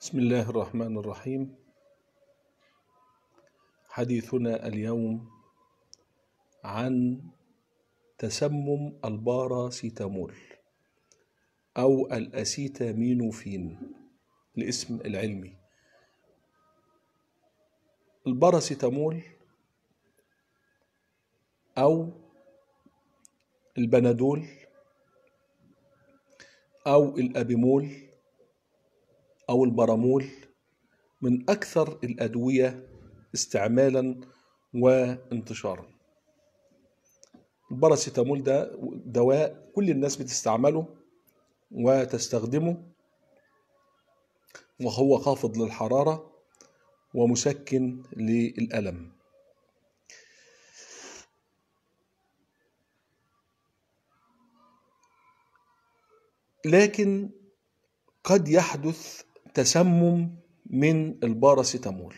بسم الله الرحمن الرحيم حديثنا اليوم عن تسمم الباراسيتامول أو الأسيتامينوفين الاسم العلمي الباراسيتامول أو البنادول أو الأبيمول أو البرامول من أكثر الأدوية استعمالا وانتشارا الباراسيتامول ده دواء كل الناس بتستعمله وتستخدمه وهو خافض للحرارة ومسكن للألم لكن قد يحدث تسمم من الباراسيتامول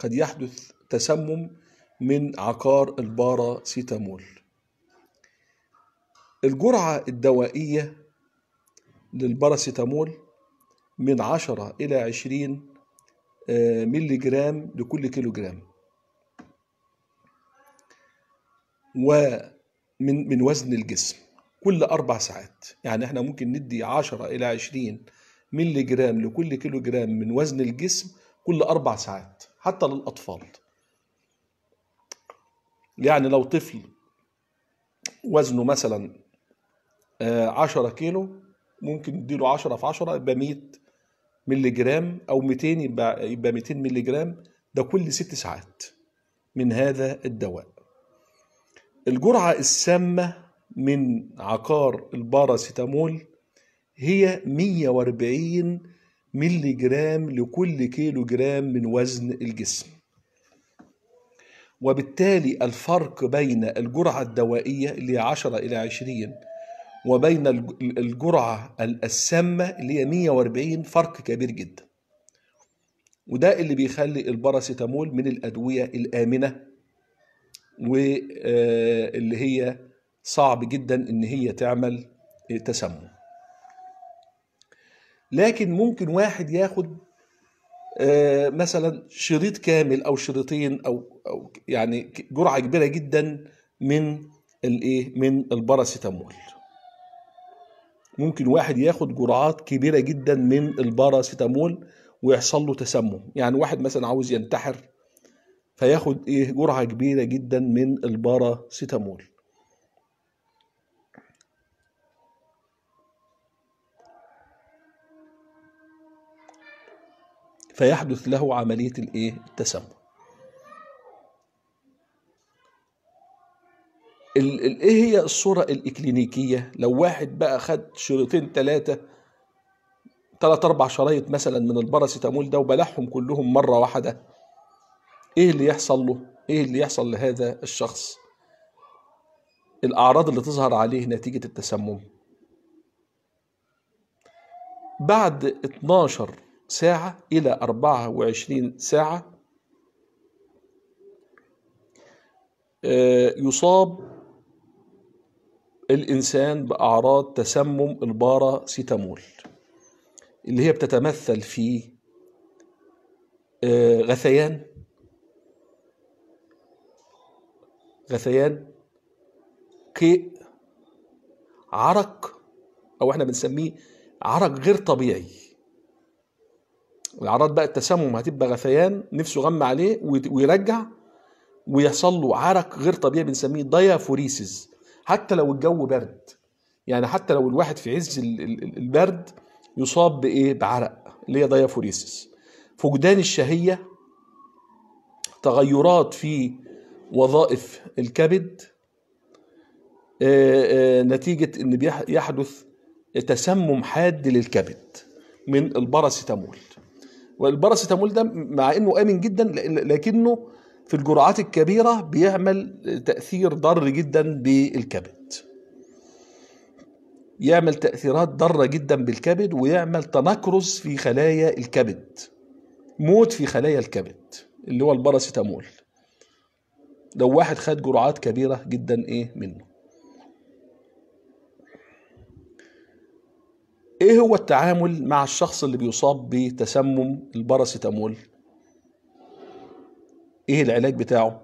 قد يحدث تسمم من عقار الباراسيتامول الجرعة الدوائية للباراسيتامول من 10 إلى 20 آه، ملي جرام لكل كيلو جرام ومن من وزن الجسم كل أربع ساعات يعني احنا ممكن ندي 10 إلى 20 ملي جرام لكل كيلو جرام من وزن الجسم كل أربع ساعات حتى للأطفال يعني لو طفل وزنه مثلا آه، عشرة كيلو ممكن نديله عشرة في عشرة يبقى مية ملي جرام أو 200 يبقى يبقى 200 ملي جرام ده كل ست ساعات من هذا الدواء الجرعة السامة من عقار الباراسيتامول هي 140 ملي جرام لكل كيلو جرام من وزن الجسم وبالتالي الفرق بين الجرعة الدوائية اللي هي 10 إلى 20 وبين الجرعة السامة اللي هي 140 فرق كبير جدا وده اللي بيخلي الباراسيتامول من الأدوية الآمنة واللي آه، هي صعب جدا إن هي تعمل آه، تسمم لكن ممكن واحد ياخد آه، مثلا شريط كامل او شريطين او او يعني جرعه كبيره جدا من الايه من الباراسيتامول ممكن واحد ياخد جرعات كبيره جدا من الباراسيتامول ويحصل له تسمم يعني واحد مثلا عاوز ينتحر فياخد ايه جرعه كبيره جدا من الباراسيتامول فيحدث له عملية الايه التسمم ايه هي الصورة الاكلينيكية لو واحد بقى خد شريطين ثلاثة ثلاث اربع شرايط مثلا من الباراسيتامول ده وبلعهم كلهم مرة واحدة ايه اللي يحصل له ايه اللي يحصل لهذا الشخص الاعراض اللي تظهر عليه نتيجة التسمم بعد 12 ساعة إلى 24 ساعة آه، يصاب الإنسان بأعراض تسمم الباراسيتامول اللي هي بتتمثل في آه، غثيان غثيان كيء عرق أو احنا بنسميه عرق غير طبيعي الاعراض بقى التسمم هتبقى غثيان نفسه غم عليه ويرجع ويحصل له عرق غير طبيعي بنسميه ديافوريسز حتى لو الجو برد يعني حتى لو الواحد في عز البرد يصاب بايه بعرق اللي هي ديافوريسز فقدان الشهيه تغيرات في وظائف الكبد نتيجه ان بيحدث تسمم حاد للكبد من البرسيتامول والباراسيتامول ده مع انه امن جدا لكنه في الجرعات الكبيره بيعمل تاثير ضار جدا بالكبد يعمل تاثيرات ضاره جدا بالكبد ويعمل تنكرس في خلايا الكبد موت في خلايا الكبد اللي هو الباراسيتامول لو واحد خد جرعات كبيره جدا ايه منه ايه هو التعامل مع الشخص اللي بيصاب بتسمم الباراسيتامول ايه العلاج بتاعه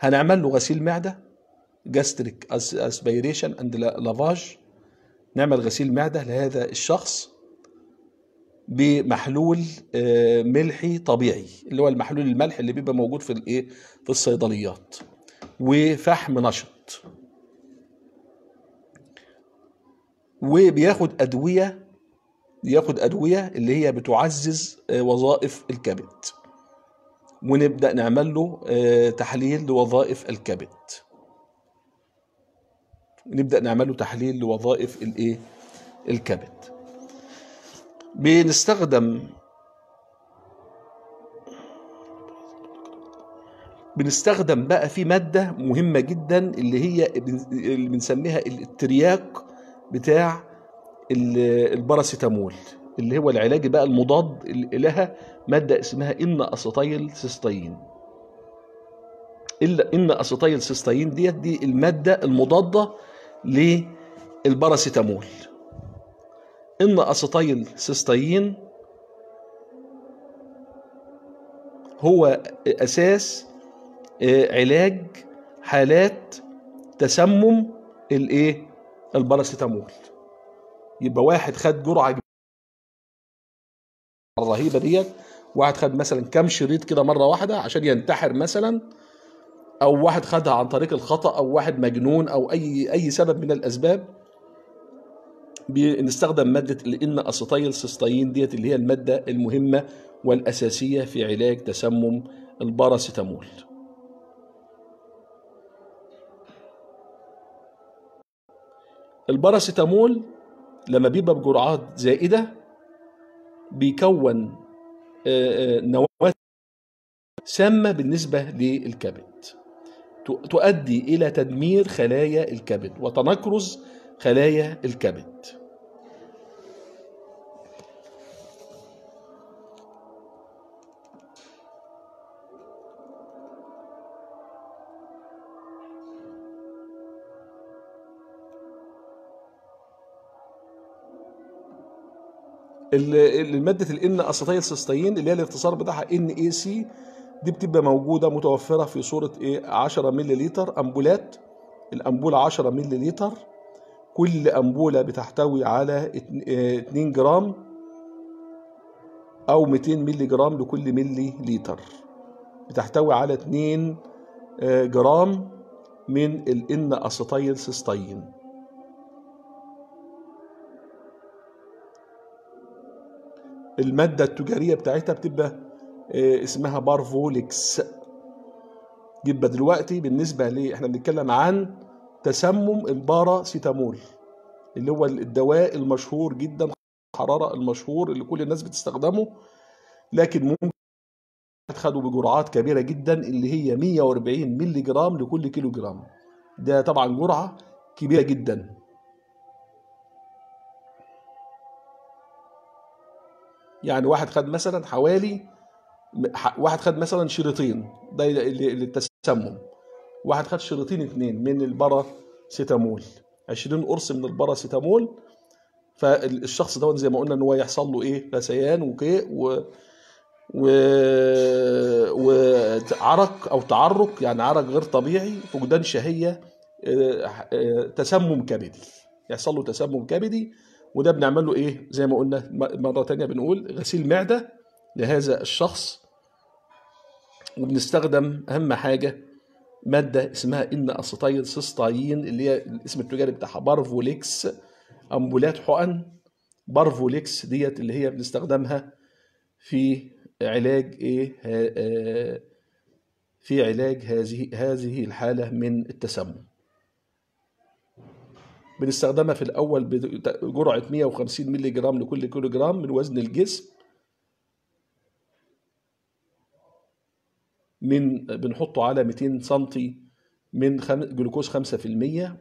هنعمل له غسيل معده جاستريك اسبيريشن اند لافاج نعمل غسيل معده لهذا الشخص بمحلول آه، ملحي طبيعي اللي هو المحلول الملح اللي بيبقى موجود في الايه في الصيدليات وفحم نشط وبياخد ادويه ياخد ادويه اللي هي بتعزز آه، وظائف الكبد ونبدا نعمل له آه، تحليل لوظائف الكبد نبدا نعمل له تحليل لوظائف الايه الكبد بنستخدم بنستخدم بقى في ماده مهمه جدا اللي هي اللي بنسميها الترياق بتاع الباراسيتامول اللي هو العلاج بقى المضاد اللي لها ماده اسمها ان اسيتايل سيستين الا ان اسيتايل سيستين ديت دي الماده المضاده للباراسيتامول ان اسيتايل سيستين هو اساس آه، علاج حالات تسمم الايه الباراسيتامول يبقى واحد خد جرعه الرهيبه ديت واحد خد مثلا كام شريط كده مره واحده عشان ينتحر مثلا او واحد خدها عن طريق الخطا او واحد مجنون او اي اي سبب من الاسباب بنستخدم ماده الان اسيتيل سيستاين ديت اللي هي الماده المهمه والاساسيه في علاج تسمم الباراسيتامول الباراسيتامول لما بيبقى بجرعات زائده بيكون آه، آه، نواه سامه بالنسبه للكبد تؤدي الى تدمير خلايا الكبد وتنكرز خلايا الكبد ماده الان سيستين اللي هي الاختصار بتاعها ان اي سي دي بتبقى موجوده متوفره في صوره ايه 10 مللي لتر امبولات الامبوله 10 مللي لتر كل امبوله بتحتوي على 2 آه، جرام او 200 مللي جرام لكل ملي لتر بتحتوي على 2 آه، جرام من الان اساتيل سيستين الماده التجاريه بتاعتها بتبقى آه، اسمها بارفوليكس يبقى دلوقتي بالنسبه ليه احنا بنتكلم عن تسمم الباراسيتامول اللي هو الدواء المشهور جدا حرارة المشهور اللي كل الناس بتستخدمه لكن ممكن تاخده بجرعات كبيره جدا اللي هي 140 مللي جرام لكل كيلو جرام ده طبعا جرعه كبيره جدا يعني واحد خد مثلا حوالي واحد خد مثلا شريطين ده للتسمم واحد خد شريطين اثنين من الباراسيتامول 20 قرص من الباراسيتامول فالشخص ده زي ما قلنا ان هو يحصل له ايه غثيان وكيء و و وعرق او تعرق يعني عرق غير طبيعي فقدان شهيه آه، آه، تسمم كبدي يحصل له تسمم كبدي وده بنعمل له ايه زي ما قلنا مره تانية بنقول غسيل معده لهذا الشخص وبنستخدم اهم حاجه ماده اسمها ان اسيتايل سيستاين اللي هي الاسم التجاري بتاعها بارفوليكس امبولات حقن بارفوليكس ديت اللي هي بنستخدمها في علاج ايه آه، آه، في علاج هذه هذه الحاله من التسمم بنستخدمها في الأول بجرعة 150 مللي جرام لكل كيلو جرام من وزن الجسم من بنحطه على 200 سم من خم... جلوكوز 5%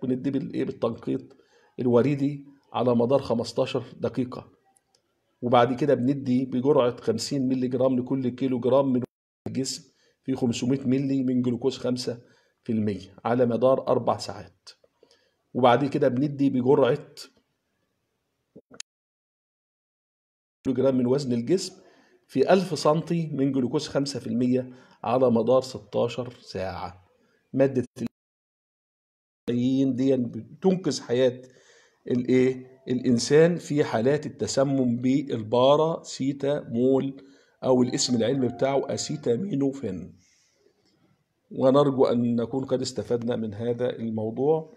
ونديه بالايه بالتنقيط الوريدي على مدار 15 دقيقة وبعد كده بندي بجرعة 50 مللي جرام لكل كيلو جرام من الجسم في 500 مللي من جلوكوز 5% على مدار أربع ساعات وبعد كده بندي بجرعه جرام من وزن الجسم في 1000 سنتي من جلوكوز 5% على مدار 16 ساعه ماده دي بتنقذ حياه الايه الانسان في حالات التسمم مول او الاسم العلمي بتاعه اسيتامينوفين ونرجو ان نكون قد استفدنا من هذا الموضوع